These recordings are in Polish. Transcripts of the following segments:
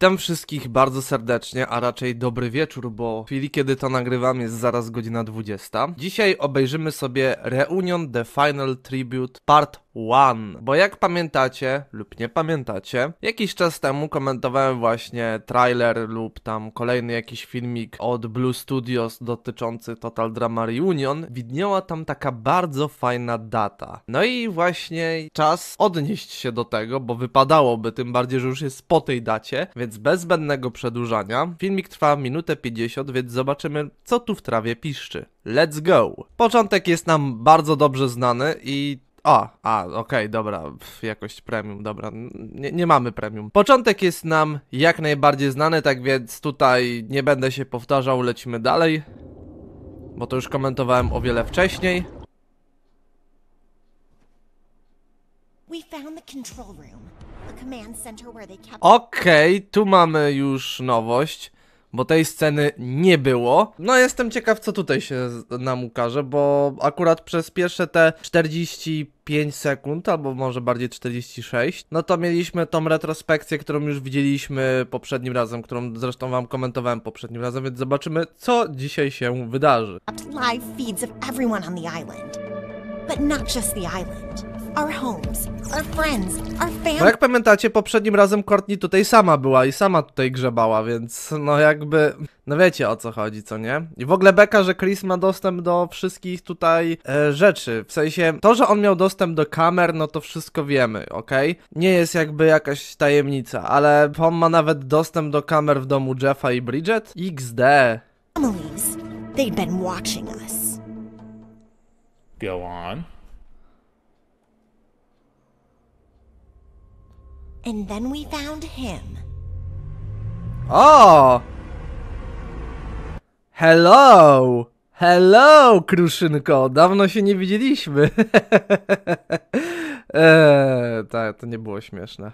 Witam wszystkich bardzo serdecznie, a raczej dobry wieczór, bo w chwili kiedy to nagrywam jest zaraz godzina 20. Dzisiaj obejrzymy sobie Reunion The Final Tribute Part one. Bo jak pamiętacie, lub nie pamiętacie, jakiś czas temu komentowałem właśnie trailer lub tam kolejny jakiś filmik od Blue Studios dotyczący Total Drama Reunion. Widniała tam taka bardzo fajna data. No i właśnie czas odnieść się do tego, bo wypadałoby, tym bardziej, że już jest po tej dacie, więc bez zbędnego przedłużania. Filmik trwa minutę 50, więc zobaczymy, co tu w trawie piszczy. Let's go! Początek jest nam bardzo dobrze znany i o, a, okej, okay, dobra, Pff, jakość premium, dobra, nie, nie, mamy premium. Początek jest nam jak najbardziej znany, tak więc tutaj nie będę się powtarzał, lecimy dalej. Bo to już komentowałem o wiele wcześniej. Okej, okay, tu mamy już nowość bo tej sceny nie było. No jestem ciekaw, co tutaj się nam ukaże, bo akurat przez pierwsze te 45 sekund, albo może bardziej 46, no to mieliśmy tą retrospekcję, którą już widzieliśmy poprzednim razem, którą zresztą wam komentowałem poprzednim razem, więc zobaczymy, co dzisiaj się wydarzy. Live feeds of everyone on the island but not just the island. Our homes, our friends, our family. No jak pamiętacie, poprzednim razem Courtney tutaj sama była i sama tutaj grzebała, więc no jakby, no wiecie o co chodzi, co nie? I w ogóle beka, że Chris ma dostęp do wszystkich tutaj e, rzeczy, w sensie to, że on miał dostęp do kamer, no to wszystko wiemy, ok? Nie jest jakby jakaś tajemnica, ale on ma nawet dostęp do kamer w domu Jeffa i Bridget? XD. Families, they've been watching us. Go on. And then we found him. Oh! Hello! Hello, kruszynko! Dawno się nie widzieliśmy. eee, tak, to nie było śmieszne.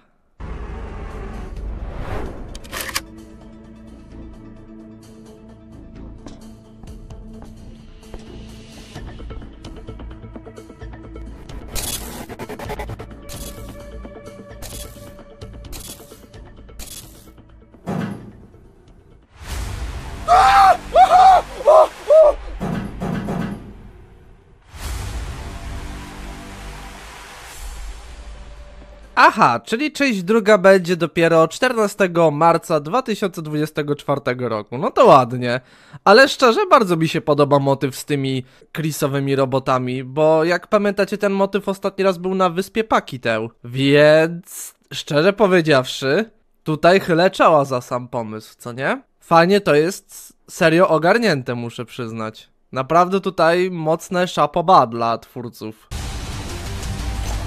Aha, czyli część druga będzie dopiero 14 marca 2024 roku. No to ładnie. Ale szczerze, bardzo mi się podoba motyw z tymi Chrisowymi robotami, bo jak pamiętacie, ten motyw ostatni raz był na wyspie Pakiteł. Więc, szczerze powiedziawszy, tutaj chylę czoła za sam pomysł, co nie? Fajnie to jest serio ogarnięte, muszę przyznać. Naprawdę tutaj mocne szapoba dla twórców.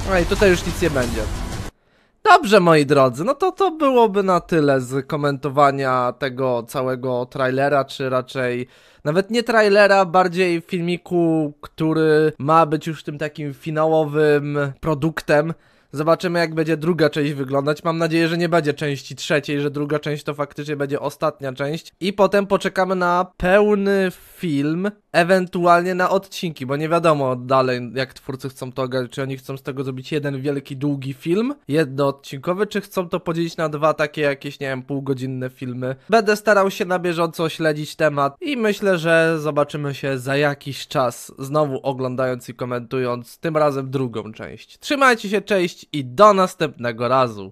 No i tutaj już nic nie będzie. Dobrze, moi drodzy, no to to byłoby na tyle z komentowania tego całego trailera, czy raczej nawet nie trailera, bardziej filmiku, który ma być już tym takim finałowym produktem. Zobaczymy, jak będzie druga część wyglądać. Mam nadzieję, że nie będzie części trzeciej, że druga część to faktycznie będzie ostatnia część. I potem poczekamy na pełny film, ewentualnie na odcinki, bo nie wiadomo dalej, jak twórcy chcą to grać. Czy oni chcą z tego zrobić jeden wielki, długi film, jednoodcinkowy, czy chcą to podzielić na dwa takie jakieś, nie wiem, półgodzinne filmy. Będę starał się na bieżąco śledzić temat i myślę, że zobaczymy się za jakiś czas, znowu oglądając i komentując, tym razem drugą część. Trzymajcie się, cześć! i do następnego razu.